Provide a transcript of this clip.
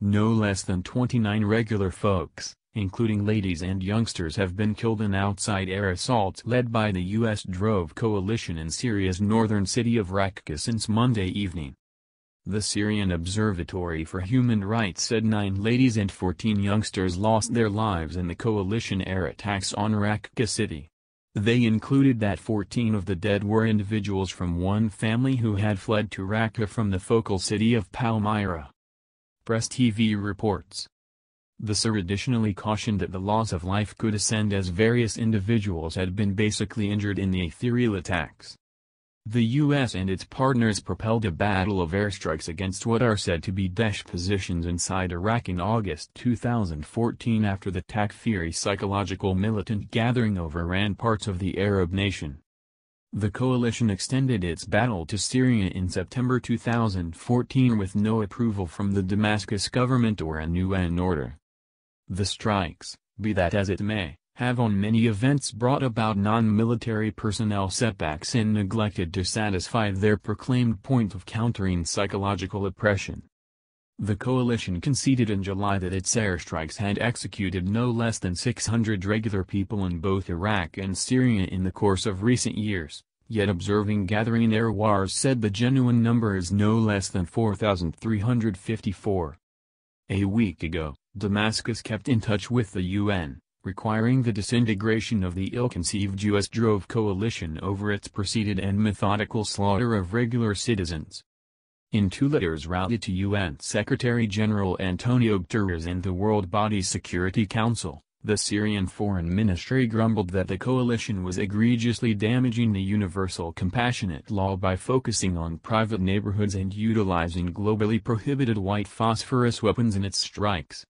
No less than 29 regular folks, including ladies and youngsters have been killed in outside air assaults led by the U.S. drove coalition in Syria's northern city of Raqqa since Monday evening. The Syrian Observatory for Human Rights said nine ladies and 14 youngsters lost their lives in the coalition air attacks on Raqqa city. They included that 14 of the dead were individuals from one family who had fled to Raqqa from the focal city of Palmyra. Press TV reports. The SIR additionally cautioned that the loss of life could ascend as various individuals had been basically injured in the ethereal attacks. The U.S. and its partners propelled a battle of airstrikes against what are said to be Daesh positions inside Iraq in August 2014 after the Takfiri psychological militant gathering overran parts of the Arab nation. The coalition extended its battle to Syria in September 2014 with no approval from the Damascus government or a UN order. The strikes, be that as it may, have on many events brought about non-military personnel setbacks and neglected to satisfy their proclaimed point of countering psychological oppression. The coalition conceded in July that its airstrikes had executed no less than 600 regular people in both Iraq and Syria in the course of recent years, yet observing gathering air wars said the genuine number is no less than 4,354. A week ago, Damascus kept in touch with the UN, requiring the disintegration of the ill-conceived US-drove coalition over its preceded and methodical slaughter of regular citizens in two letters routed to UN Secretary-General Antonio Guterres and the World Body Security Council, the Syrian Foreign Ministry grumbled that the coalition was egregiously damaging the universal compassionate law by focusing on private neighborhoods and utilizing globally prohibited white phosphorus weapons in its strikes.